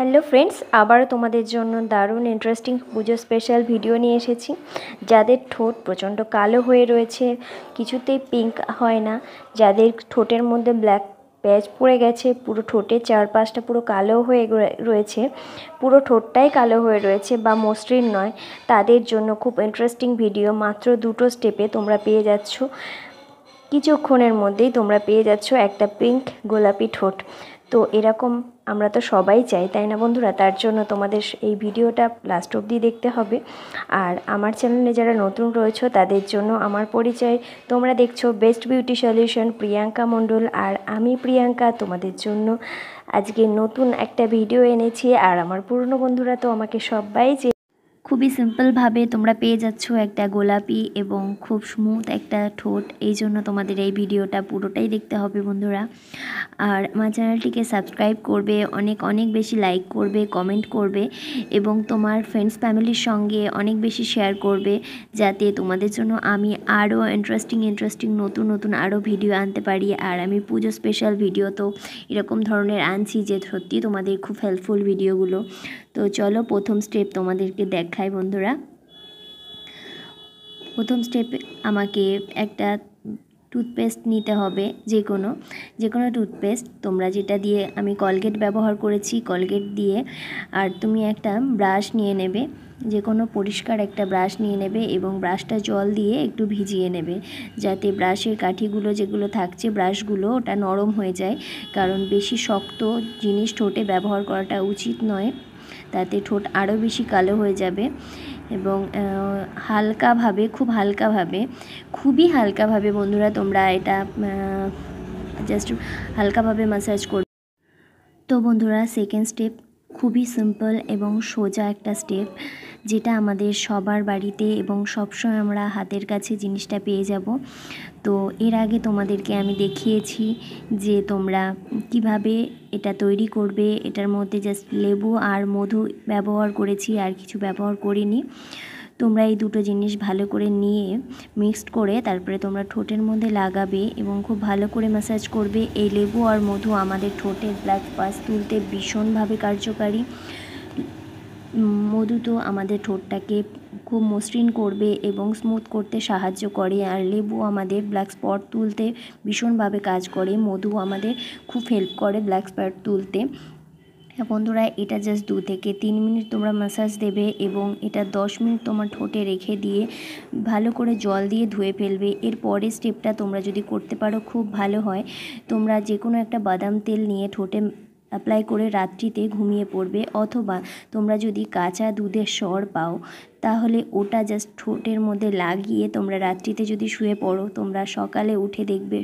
hello friends আবার তোমাদের জন্য দারুণ ইন্টারেস্টিং পুজো স্পেশাল ভিডিও নিয়ে এসেছি যাদের ঠোঁট প্রচণ্ড কালো হয়ে রয়েছে কিছুতেই পিঙ্ক হয় না যাদের ঠোঁটের মধ্যে ব্ল্যাক প্যাচ পড়ে গেছে পুরো ঠোঁটে চারপাশটা পুরো কালো হয়ে রয়েছে পুরো ঠোঁটটাই কালো হয়ে রয়েছে বা মসৃণ নয় তাদের জন্য খুব ইন্টারেস্টিং ভিডিও মাত্র দুটো স্টেপে তোমরা পেয়ে যাচ্ছ কিছুক্ষণের মধ্যেই তোমরা পেয়ে যাচ্ছ একটা পিঙ্ক গোলাপি ঠোঁট তো এরকম আমরা তো সবাই চাই তাই না বন্ধুরা তার জন্য তোমাদের এই ভিডিওটা লাস্ট অবধি দেখতে হবে আর আমার চ্যানেলে যারা নতুন রয়েছে তাদের জন্য আমার পরিচয় তোমরা দেখছো best beauty solution Priyanka Mondal আর আমি প্রিয়াঙ্কা তোমাদের জন্য আজকে নতুন একটা ভিডিও এনেছি আর আমার পুরনো বন্ধুরা তো আমাকে সবাই খুবই সিম্পলভাবে তোমরা পেয়ে যাচ্ছ একটা গোলাপি এবং খুব স্মুথ একটা ঠোঁট এই জন্য তোমাদের এই ভিডিওটা পুরোটাই দেখতে হবে বন্ধুরা আর আমার চ্যানেলটিকে সাবস্ক্রাইব করবে অনেক অনেক বেশি লাইক করবে কমেন্ট করবে এবং তোমার ফ্রেন্ডস ফ্যামিলির সঙ্গে অনেক বেশি শেয়ার করবে যাতে তোমাদের জন্য আমি আরও ইন্টারেস্টিং ইন্টারেস্টিং নতুন নতুন আরও ভিডিও আনতে পারি আর আমি পুজো স্পেশাল ভিডিও তো এরকম ধরনের আনছি যে সত্যি তোমাদের খুব হেল্পফুল ভিডিওগুলো তো চলো প্রথম স্টেপ তোমাদেরকে দেখ পরীক্ষায় বন্ধুরা প্রথম স্টেপে আমাকে একটা টুথপেস্ট নিতে হবে যে কোনো যে কোনো টুথপেস্ট তোমরা যেটা দিয়ে আমি কলগেট ব্যবহার করেছি কলগেট দিয়ে আর তুমি একটা ব্রাশ নিয়ে নেবে যে কোনো পরিষ্কার একটা ব্রাশ নিয়ে নেবে এবং ব্রাশটা জল দিয়ে একটু ভিজিয়ে নেবে যাতে ব্রাশের কাঠিগুলো যেগুলো থাকছে ব্রাশগুলো ওটা নরম হয়ে যায় কারণ বেশি শক্ত জিনিস ঠোঁটে ব্যবহার করাটা উচিত নয় তাতে ঠোঁট আরও বেশি কালো হয়ে যাবে এবং হালকাভাবে খুব হালকাভাবে খুবই হালকাভাবে বন্ধুরা তোমরা এটা জাস্ট হালকাভাবে ম্যাসাজ করবে তো বন্ধুরা সেকেন্ড স্টেপ খুবই সিম্পল এবং সোজা একটা স্টেপ যেটা আমাদের সবার বাড়িতে এবং সবসময় আমরা হাতের কাছে জিনিসটা পেয়ে যাব তো এর আগে তোমাদেরকে আমি দেখিয়েছি যে তোমরা কিভাবে এটা তৈরি করবে এটার মধ্যে জাস্ট লেবু আর মধু ব্যবহার করেছি আর কিছু ব্যবহার করিনি তোমরা এই দুটো জিনিস ভালো করে নিয়ে মিক্সড করে তারপরে তোমরা ঠোঁটের মধ্যে লাগাবে এবং খুব ভালো করে ম্যাসাজ করবে এই লেবু আর মধু আমাদের ঠোঁটের ব্ল্যাক পাস তুলতে ভীষণভাবে কার্যকারী মধু তো আমাদের ঠোঁটটাকে খুব মসৃণ করবে এবং স্মুথ করতে সাহায্য করে আর লেবু আমাদের ব্ল্যাক স্পট তুলতে ভীষণভাবে কাজ করে মধু আমাদের খুব হেল্প করে ব্ল্যাক স্পট তুলতে হ্যাঁ বন্ধুরা এটা জাস্ট দু থেকে তিন মিনিট তোমরা ম্যাসাজ দেবে এবং এটা 10 মিনিট তোমার ঠোঁটে রেখে দিয়ে ভালো করে জল দিয়ে ধুয়ে ফেলবে এর পরের স্টেপটা তোমরা যদি করতে পারো খুব ভালো হয় তোমরা যে কোনো একটা বাদাম তেল নিয়ে ঠোঁটে অ্যাপ্লাই করে রাত্রিতে ঘুমিয়ে পড়বে অথবা তোমরা যদি কাঁচা দুধের সর পাও তাহলে ওটা জাস্ট ঠোঁটের মধ্যে লাগিয়ে তোমরা রাত্রিতে যদি শুয়ে পড়ো তোমরা সকালে উঠে দেখবে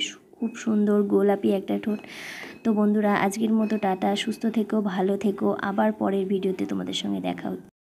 খুব সুন্দর গোলাপি একটা ঠোঁট তো বন্ধুরা আজকের মতো টাটা সুস্থ থেকো ভালো থেকো আবার পরের ভিডিওতে তোমাদের সঙ্গে দেখা হচ্ছে